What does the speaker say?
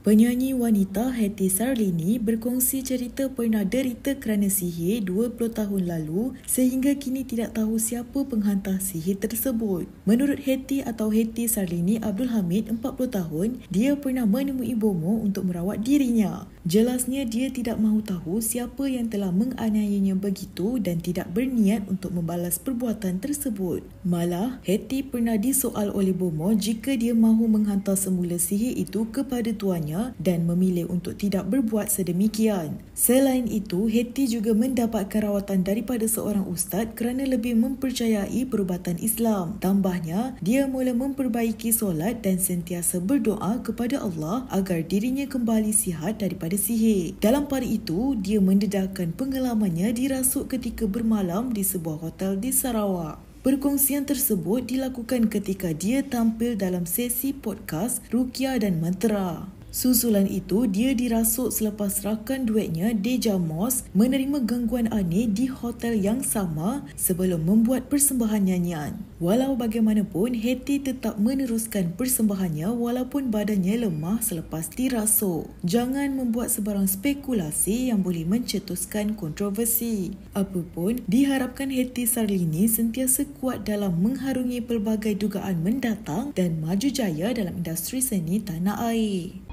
Penyanyi wanita Hetty Sarlini berkongsi cerita pernah derita kerana sihir 20 tahun lalu sehingga kini tidak tahu siapa penghantar sihir tersebut. Menurut Hetty atau Hetty Sarlini Abdul Hamid, 40 tahun, dia pernah menemui bomo untuk merawat dirinya. Jelasnya dia tidak mahu tahu siapa yang telah menganiayanya begitu dan tidak berniat untuk membalas perbuatan tersebut. Malah, Hetty pernah disoal oleh bomo jika dia mahu menghantar semula sihir itu kepada tuannya kepadanya dan memilih untuk tidak berbuat sedemikian. Selain itu, Hetty juga mendapat kerawatan daripada seorang ustaz kerana lebih mempercayai perubatan Islam. Tambahnya, dia mula memperbaiki solat dan sentiasa berdoa kepada Allah agar dirinya kembali sihat daripada sihir. Dalam pada itu, dia mendedahkan pengalamannya dirasuk ketika bermalam di sebuah hotel di Sarawak. Perkongsian tersebut dilakukan ketika dia tampil dalam sesi podcast Rukia dan Mantra. Susulan itu, dia dirasuk selepas rakan duetnya Deja Moss menerima gangguan aneh di hotel yang sama sebelum membuat persembahan nyanyian. Walau bagaimanapun, Hetty tetap meneruskan persembahannya walaupun badannya lemah selepas dirasuk. Jangan membuat sebarang spekulasi yang boleh mencetuskan kontroversi. Apapun, diharapkan Hetty Sarlini sentiasa kuat dalam mengharungi pelbagai dugaan mendatang dan maju jaya dalam industri seni tanah air.